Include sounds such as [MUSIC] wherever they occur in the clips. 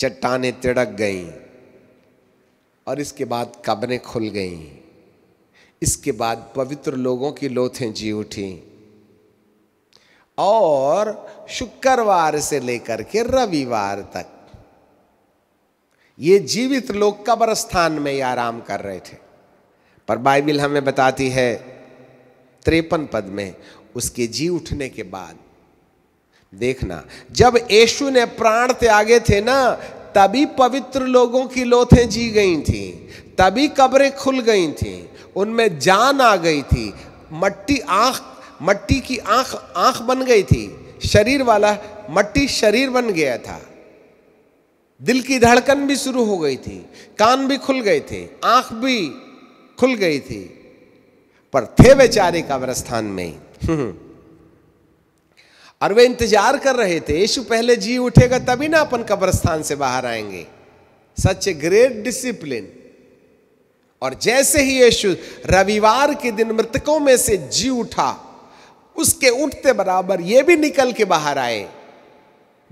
चट्टाने तिड़क गईं और इसके बाद कब्रें खुल गईं इसके बाद पवित्र लोगों की लोथें जी उठी और शुक्रवार से लेकर के रविवार तक ये जीवित लोग कब्रस्थान में आराम कर रहे थे पर बाइबिल हमें बताती है त्रेपन पद में उसके जी उठने के बाद देखना जब यशु ने प्राण त्यागे थे ना तभी पवित्र लोगों की लोथें जी गई थी तभी कब्रें खुल गई थी उनमें जान आ गई थी मट्टी आँख मट्टी की आँख आँख बन गई थी शरीर वाला मट्टी शरीर बन गया था दिल की धड़कन भी शुरू हो गई थी कान भी खुल गए थे आँख भी खुल गई थी पर थे बेचारे कब्रस्तान में ही [LAUGHS] और वे इंतजार कर रहे थे यीशु पहले जी उठेगा तभी ना अपन कब्रस्तान से बाहर आएंगे सच ए ग्रेट डिसिप्लिन और जैसे ही यीशु रविवार के दिन मृतकों में से जी उठा उसके उठते बराबर ये भी निकल के बाहर आए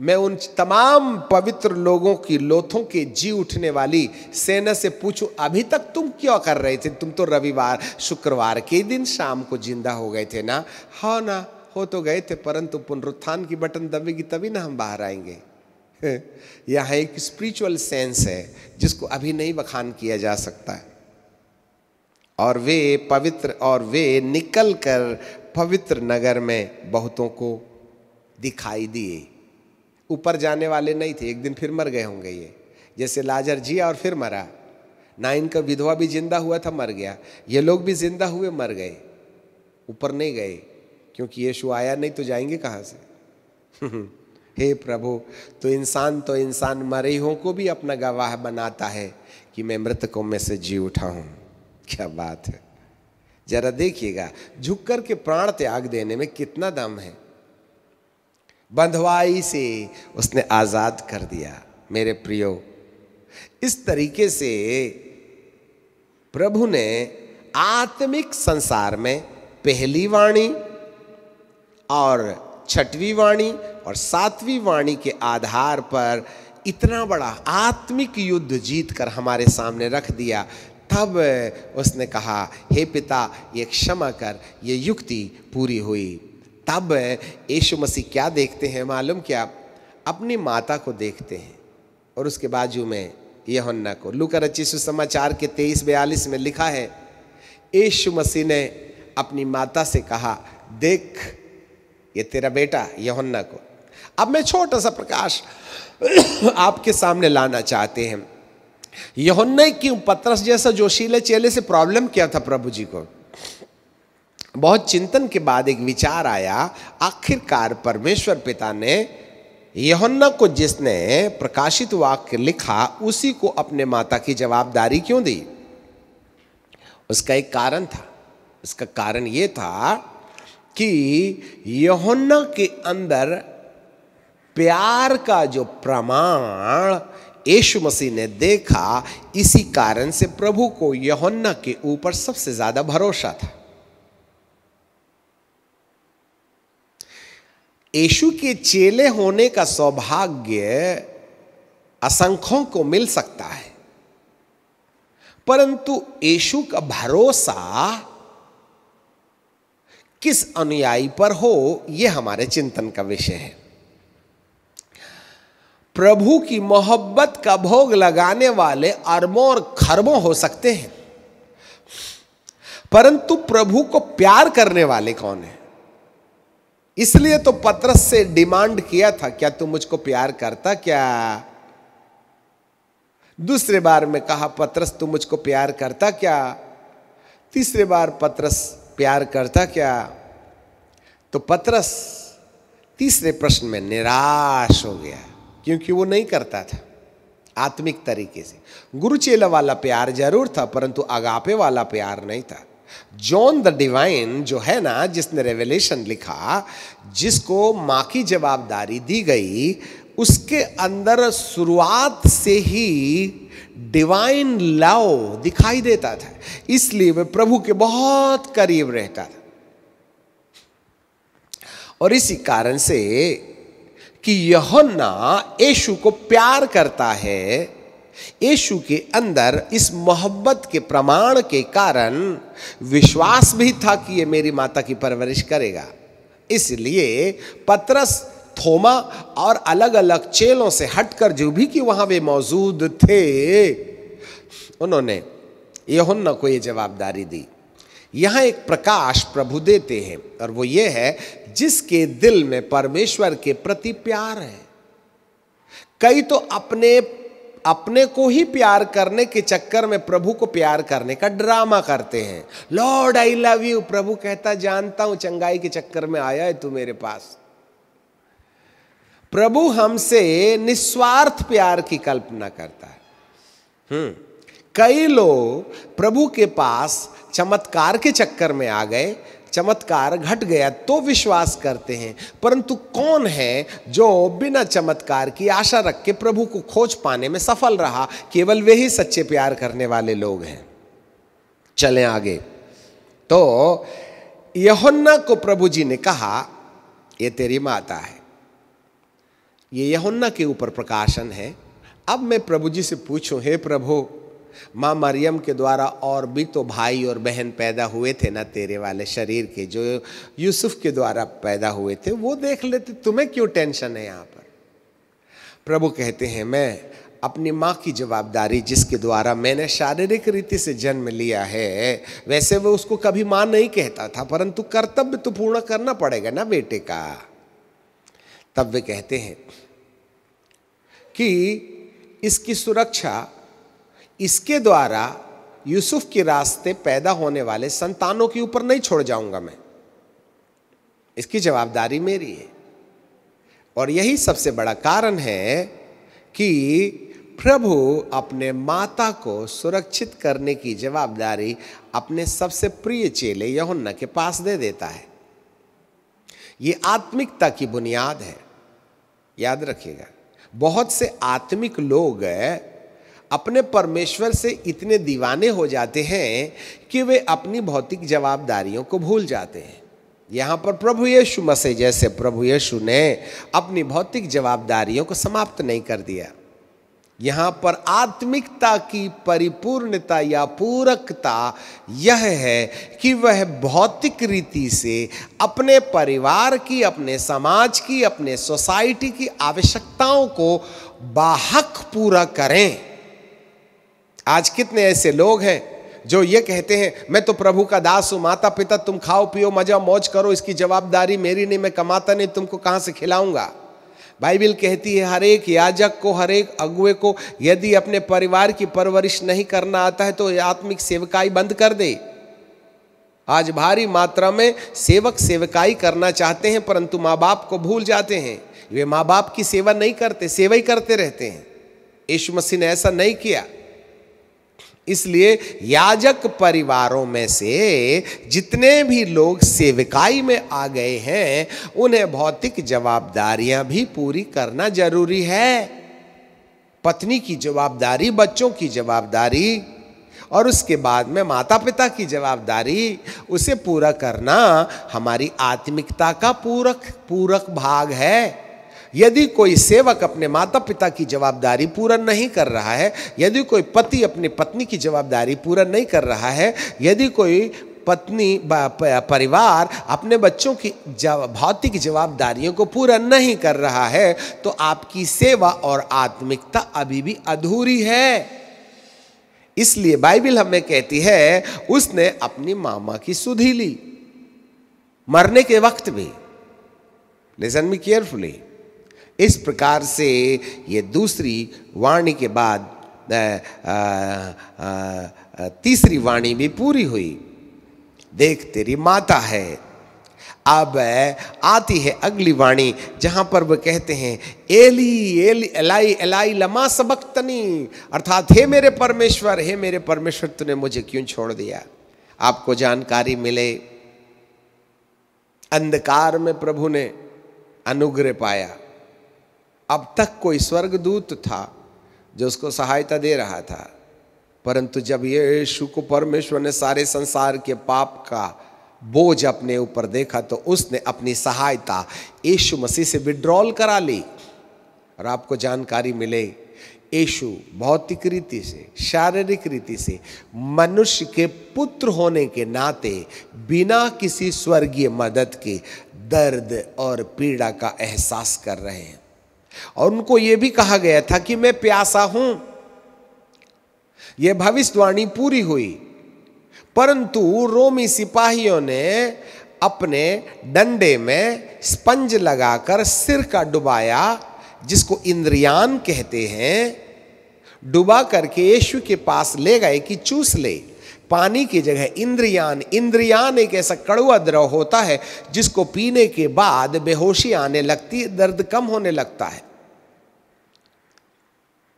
मैं उन तमाम पवित्र लोगों की लोथों के जी उठने वाली सेना से पूछूं अभी तक तुम क्यों कर रहे थे तुम तो रविवार शुक्रवार के दिन शाम को जिंदा हो गए थे ना हाँ ना हो तो गए थे परंतु पुनरुत्थान की बटन दबेगी तभी ना हम बाहर आएंगे [LAUGHS] यहाँ एक स्पिरिचुअल सेंस है जिसको अभी नहीं बखान किया जा सकता है और वे पवित्र और वे निकल कर पवित्र नगर में बहुतों को दिखाई दिए ऊपर जाने वाले नहीं थे एक दिन फिर मर गए होंगे ये जैसे लाजर जिया और फिर मरा ना इनका विधवा भी जिंदा हुआ था मर गया ये लोग भी जिंदा हुए मर गए ऊपर नहीं गए क्योंकि यीशु आया नहीं तो जाएंगे कहाँ से [LAUGHS] हे प्रभु तो इंसान तो इंसान मरे को भी अपना गवाह बनाता है कि मैं मृतकों में से जी उठा हूँ क्या बात है जरा देखिएगा झुक कर के प्राण त्याग देने में कितना दम है बंधवाई से उसने आज़ाद कर दिया मेरे प्रियो इस तरीके से प्रभु ने आत्मिक संसार में पहली वाणी और छठवीं वाणी और सातवीं वाणी के आधार पर इतना बड़ा आत्मिक युद्ध जीत कर हमारे सामने रख दिया तब उसने कहा हे पिता ये क्षमा कर ये युक्ति पूरी हुई तब यीशु मसीह क्या देखते हैं मालूम क्या अपनी माता को देखते हैं और उसके बाजू में यहन्ना को लुकर अच्छी सुसमाचार के तेईस बयालीस में लिखा है यीशु मसीह ने अपनी माता से कहा देख ये तेरा बेटा यहुन्ना को अब मैं छोटा सा प्रकाश आपके सामने लाना चाहते हैं यहुन्ना क्यों पत्रस जैसा जोशीले चेले से प्रॉब्लम क्या था प्रभु जी को बहुत चिंतन के बाद एक विचार आया आखिरकार परमेश्वर पिता ने यहुन्ना को जिसने प्रकाशित वाक्य लिखा उसी को अपने माता की जवाबदारी क्यों दी उसका एक कारण था उसका कारण यह था कि यहोन्ना के अंदर प्यार का जो प्रमाण यशु मसीह ने देखा इसी कारण से प्रभु को यहोन्ना के ऊपर सबसे ज्यादा भरोसा था यशु के चेले होने का सौभाग्य असंख्यों को मिल सकता है परंतु यशु का भरोसा किस अनुयायी पर हो यह हमारे चिंतन का विषय है प्रभु की मोहब्बत का भोग लगाने वाले अरबों और खरबों हो सकते हैं परंतु प्रभु को प्यार करने वाले कौन है इसलिए तो पत्रस से डिमांड किया था क्या तू मुझको प्यार करता क्या दूसरे बार में कहा पत्रस तू मुझको प्यार करता क्या तीसरे बार पत्रस प्यार करता क्या तो पतरस तीसरे प्रश्न में निराश हो गया क्योंकि वो नहीं करता था आत्मिक तरीके से गुरुचेला वाला प्यार जरूर था परंतु अगापे वाला प्यार नहीं था जॉन द डिवाइन जो है ना जिसने रेवलेशन लिखा जिसको माँ की जवाबदारी दी गई उसके अंदर शुरुआत से ही डिवाइन लव दिखाई देता था इसलिए वह प्रभु के बहुत करीब रहता था और इसी कारण से कि यहोन्ना यशु को प्यार करता है यशु के अंदर इस मोहब्बत के प्रमाण के कारण विश्वास भी था कि यह मेरी माता की परवरिश करेगा इसलिए पत्रस थोमा और अलग अलग चेलों से हटकर जो भी कि वहां वे मौजूद थे उन्होंने यहुन्ना को यह जवाबदारी दी यहां एक प्रकाश प्रभु देते हैं और वो ये है जिसके दिल में परमेश्वर के प्रति प्यार है कई तो अपने अपने को ही प्यार करने के चक्कर में प्रभु को प्यार करने का ड्रामा करते हैं लॉर्ड आई लव यू प्रभु कहता जानता हूं चंगाई के चक्कर में आया है तू मेरे पास प्रभु हमसे निस्वार्थ प्यार की कल्पना करता है हम्म कई लोग प्रभु के पास चमत्कार के चक्कर में आ गए चमत्कार घट गया तो विश्वास करते हैं परंतु कौन है जो बिना चमत्कार की आशा रख के प्रभु को खोज पाने में सफल रहा केवल वे ही सच्चे प्यार करने वाले लोग हैं चले आगे तो यहोन्ना को प्रभु जी ने कहा ये तेरी माता है ये यहुन्ना के ऊपर प्रकाशन है अब मैं प्रभु जी से पूछूं हे प्रभु माँ मरियम के द्वारा और भी तो भाई और बहन पैदा हुए थे ना तेरे वाले शरीर के जो यूसुफ के द्वारा पैदा हुए थे वो देख लेते तुम्हें क्यों टेंशन है यहाँ पर प्रभु कहते हैं मैं अपनी माँ की जवाबदारी जिसके द्वारा मैंने शारीरिक रीति से जन्म लिया है वैसे वो उसको कभी माँ नहीं कहता था परंतु कर्तव्य तो पूर्ण करना पड़ेगा ना बेटे का तब वे कहते हैं कि इसकी सुरक्षा इसके द्वारा यूसुफ के रास्ते पैदा होने वाले संतानों के ऊपर नहीं छोड़ जाऊंगा मैं इसकी जवाबदारी मेरी है और यही सबसे बड़ा कारण है कि प्रभु अपने माता को सुरक्षित करने की जवाबदारी अपने सबसे प्रिय चेले यहुन्ना के पास दे देता है ये आत्मिकता की बुनियाद है याद रखिएगा बहुत से आत्मिक लोग अपने परमेश्वर से इतने दीवाने हो जाते हैं कि वे अपनी भौतिक जवाबदारियों को भूल जाते हैं यहाँ पर प्रभु यीशु मसीह जैसे प्रभु यीशु ने अपनी भौतिक जवाबदारियों को समाप्त नहीं कर दिया यहां पर आत्मिकता की परिपूर्णता या पूरकता यह है कि वह भौतिक रीति से अपने परिवार की अपने समाज की अपने सोसाइटी की आवश्यकताओं को बाहक पूरा करें आज कितने ऐसे लोग हैं जो ये कहते हैं मैं तो प्रभु का दास हूं माता पिता तुम खाओ पियो मजा मौज करो इसकी जवाबदारी मेरी नहीं मैं कमाता नहीं तुमको कहां से खिलाऊंगा बाइबिल कहती है हर एक याजक को हर एक अगुए को यदि अपने परिवार की परवरिश नहीं करना आता है तो आत्मिक सेवकाई बंद कर दे आज भारी मात्रा में सेवक सेवकाई करना चाहते हैं परंतु माँ बाप को भूल जाते हैं वे माँ बाप की सेवा नहीं करते सेवा ही करते रहते हैं यशु मसीह ने ऐसा नहीं किया इसलिए याजक परिवारों में से जितने भी लोग सेविकाई में आ गए हैं उन्हें भौतिक जवाबदारियां भी पूरी करना जरूरी है पत्नी की जवाबदारी बच्चों की जवाबदारी और उसके बाद में माता पिता की जवाबदारी उसे पूरा करना हमारी आत्मिकता का पूरक पूरक भाग है यदि कोई सेवक अपने माता पिता की जवाबदारी पूरा नहीं कर रहा है यदि कोई पति अपनी पत्नी की जवाबदारी पूरा नहीं कर रहा है यदि कोई पत्नी परिवार अपने बच्चों की जव, भौतिक जवाबदारियों को पूरा नहीं कर रहा है तो आपकी सेवा और आत्मिकता अभी भी अधूरी है इसलिए बाइबिल हमें कहती है उसने अपनी मामा की सुधी ली मरने के वक्त भी लिसन मी केयरफुली इस प्रकार से ये दूसरी वाणी के बाद तीसरी वाणी भी पूरी हुई देख तेरी माता है अब आती है अगली वाणी जहां पर वह कहते हैं एली एली एलाई एलाई लमा सबकनी अर्थात हे मेरे परमेश्वर हे मेरे परमेश्वर तूने मुझे क्यों छोड़ दिया आपको जानकारी मिले अंधकार में प्रभु ने अनुग्रह पाया अब तक कोई स्वर्गदूत था जो उसको सहायता दे रहा था परंतु जब ये यीशु को परमेश्वर ने सारे संसार के पाप का बोझ अपने ऊपर देखा तो उसने अपनी सहायता यीशु मसीह से विड्रॉल करा ली और आपको जानकारी मिले यीशु भौतिक रीति से शारीरिक रीति से मनुष्य के पुत्र होने के नाते बिना किसी स्वर्गीय मदद के दर्द और पीड़ा का एहसास कर रहे हैं और उनको यह भी कहा गया था कि मैं प्यासा हूं यह भविष्यवाणी पूरी हुई परंतु रोमी सिपाहियों ने अपने डंडे में स्पंज लगाकर सिर का डुबाया जिसको इंद्रियान कहते हैं डुबा करके यीशु के पास ले गए कि चूस ले पानी की जगह इंद्रियान इंद्रियान एक ऐसा कड़वा द्रव होता है जिसको पीने के बाद बेहोशी आने लगती है दर्द कम होने लगता है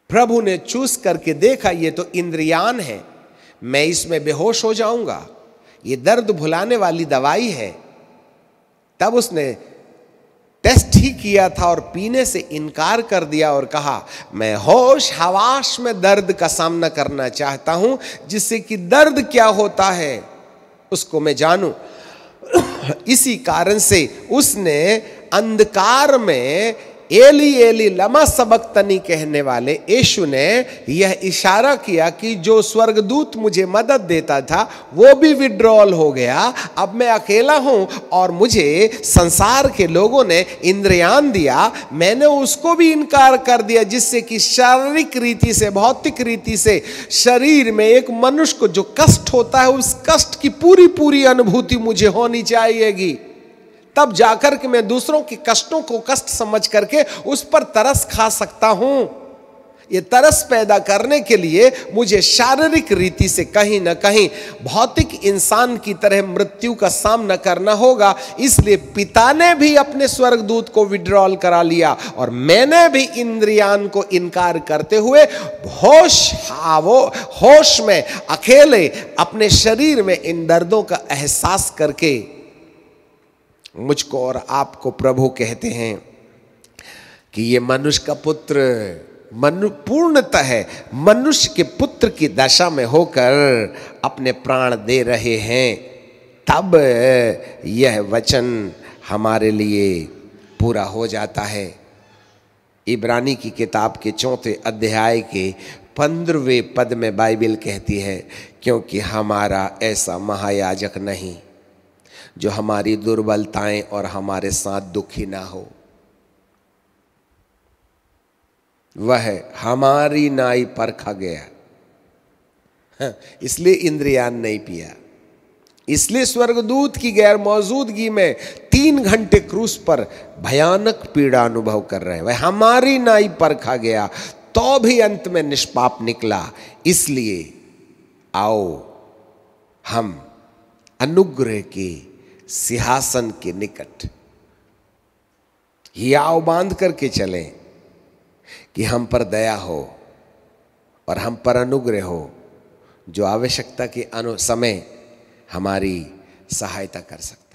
प्रभु ने चूस करके देखा ये तो इंद्रियान है मैं इसमें बेहोश हो जाऊंगा ये दर्द भुलाने वाली दवाई है तब उसने टेस्ट ही किया था और पीने से इनकार कर दिया और कहा मैं होश हवाश में दर्द का सामना करना चाहता हूं जिससे कि दर्द क्या होता है उसको मैं जानू [COUGHS] इसी कारण से उसने अंधकार में एली एली लमा सबकतनी कहने वाले यशु ने यह इशारा किया कि जो स्वर्गदूत मुझे मदद देता था वो भी विड्रॉल हो गया अब मैं अकेला हूँ और मुझे संसार के लोगों ने इंद्रयान दिया मैंने उसको भी इनकार कर दिया जिससे कि शारीरिक रीति से भौतिक रीति से शरीर में एक मनुष्य को जो कष्ट होता है उस कष्ट की पूरी पूरी अनुभूति मुझे होनी चाहिएगी तब जाकर के मैं दूसरों के कष्टों को कष्ट समझ करके उस पर तरस खा सकता हूं ये तरस पैदा करने के लिए मुझे शारीरिक रीति से कहीं ना कहीं भौतिक इंसान की तरह मृत्यु का सामना करना होगा इसलिए पिता ने भी अपने स्वर्गदूत को विड्रॉल करा लिया और मैंने भी इंद्रियान को इनकार करते हुए होश हावो होश में अकेले अपने शरीर में इन दर्दों का एहसास करके मुझको और आपको प्रभु कहते हैं कि ये मनुष्य का पुत्र मनु पूर्णतः है मनुष्य के पुत्र की दशा में होकर अपने प्राण दे रहे हैं तब यह वचन हमारे लिए पूरा हो जाता है इब्रानी की किताब के चौथे अध्याय के पंद्रहवें पद में बाइबल कहती है क्योंकि हमारा ऐसा महायाजक नहीं जो हमारी दुर्बलताएं और हमारे साथ दुखी ना हो वह हमारी नाई पर खा गया हाँ, इसलिए इंद्रियान नहीं पिया इसलिए स्वर्गदूत की गैर मौजूदगी में तीन घंटे क्रूस पर भयानक पीड़ा अनुभव कर रहे हैं वह हमारी नाई पर खा गया तो भी अंत में निष्पाप निकला इसलिए आओ हम अनुग्रह के सिंहासन के निकट आओ बांध करके चले कि हम पर दया हो और हम पर अनुग्रह हो जो आवश्यकता के अनु समय हमारी सहायता कर सकते